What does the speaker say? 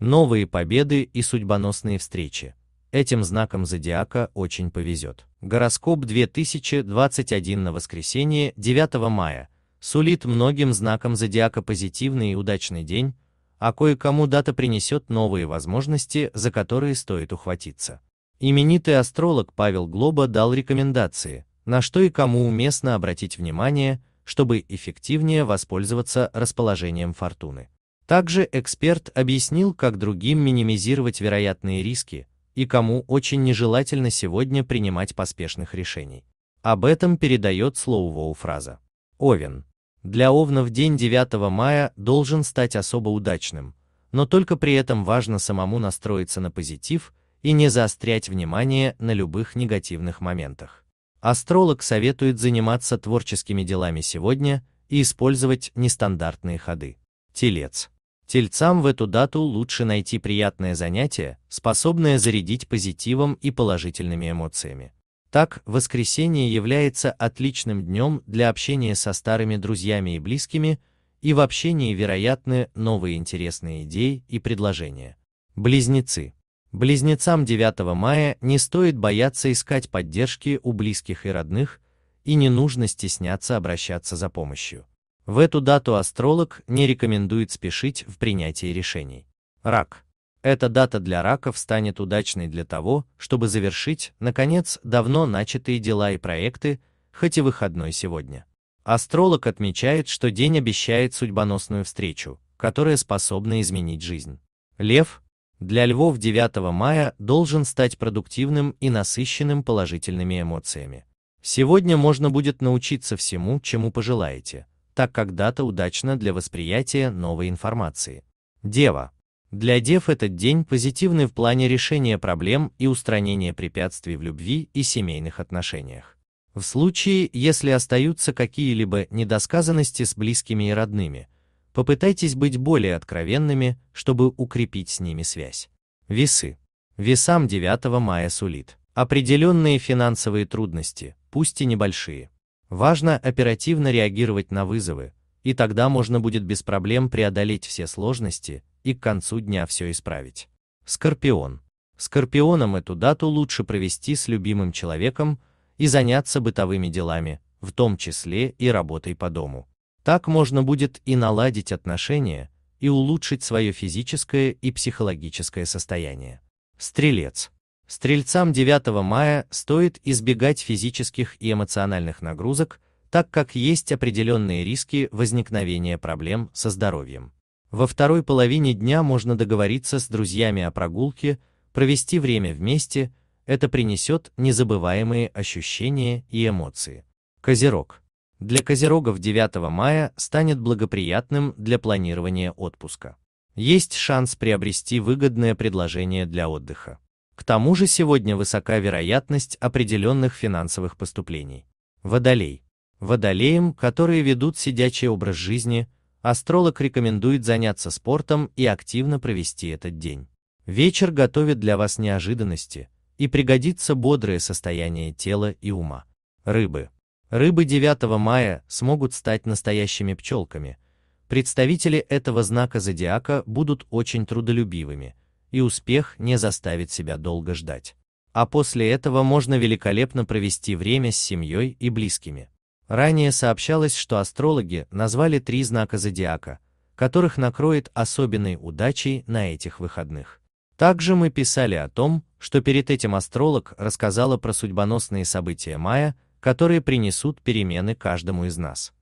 новые победы и судьбоносные встречи. Этим знаком зодиака очень повезет. Гороскоп 2021 на воскресенье 9 мая сулит многим знакам зодиака позитивный и удачный день, а кое-кому дата принесет новые возможности, за которые стоит ухватиться. Именитый астролог Павел Глоба дал рекомендации, на что и кому уместно обратить внимание, чтобы эффективнее воспользоваться расположением фортуны. Также эксперт объяснил, как другим минимизировать вероятные риски и кому очень нежелательно сегодня принимать поспешных решений. Об этом передает слово фраза. Овен. Для Овна в день 9 мая должен стать особо удачным, но только при этом важно самому настроиться на позитив и не заострять внимание на любых негативных моментах. Астролог советует заниматься творческими делами сегодня и использовать нестандартные ходы. Телец. Тельцам в эту дату лучше найти приятное занятие, способное зарядить позитивом и положительными эмоциями. Так, воскресенье является отличным днем для общения со старыми друзьями и близкими, и в общении вероятны новые интересные идеи и предложения. Близнецы. Близнецам 9 мая не стоит бояться искать поддержки у близких и родных, и не нужно стесняться обращаться за помощью. В эту дату астролог не рекомендует спешить в принятии решений. Рак. Эта дата для раков станет удачной для того, чтобы завершить, наконец, давно начатые дела и проекты, хоть и выходной сегодня. Астролог отмечает, что день обещает судьбоносную встречу, которая способна изменить жизнь. Лев. Для львов 9 мая должен стать продуктивным и насыщенным положительными эмоциями. Сегодня можно будет научиться всему, чему пожелаете так как дата удачна для восприятия новой информации. Дева. Для дев этот день позитивный в плане решения проблем и устранения препятствий в любви и семейных отношениях. В случае, если остаются какие-либо недосказанности с близкими и родными, попытайтесь быть более откровенными, чтобы укрепить с ними связь. Весы. Весам 9 мая сулит определенные финансовые трудности, пусть и небольшие. Важно оперативно реагировать на вызовы, и тогда можно будет без проблем преодолеть все сложности и к концу дня все исправить. Скорпион. Скорпионам эту дату лучше провести с любимым человеком и заняться бытовыми делами, в том числе и работой по дому. Так можно будет и наладить отношения, и улучшить свое физическое и психологическое состояние. Стрелец. Стрельцам 9 мая стоит избегать физических и эмоциональных нагрузок, так как есть определенные риски возникновения проблем со здоровьем. Во второй половине дня можно договориться с друзьями о прогулке, провести время вместе, это принесет незабываемые ощущения и эмоции. Козерог. Для козерогов 9 мая станет благоприятным для планирования отпуска. Есть шанс приобрести выгодное предложение для отдыха. К тому же сегодня высока вероятность определенных финансовых поступлений. Водолей. Водолеям, которые ведут сидячий образ жизни, астролог рекомендует заняться спортом и активно провести этот день. Вечер готовит для вас неожиданности, и пригодится бодрое состояние тела и ума. Рыбы. Рыбы 9 мая смогут стать настоящими пчелками. Представители этого знака зодиака будут очень трудолюбивыми, и успех не заставит себя долго ждать. А после этого можно великолепно провести время с семьей и близкими. Ранее сообщалось, что астрологи назвали три знака зодиака, которых накроет особенной удачей на этих выходных. Также мы писали о том, что перед этим астролог рассказала про судьбоносные события мая, которые принесут перемены каждому из нас.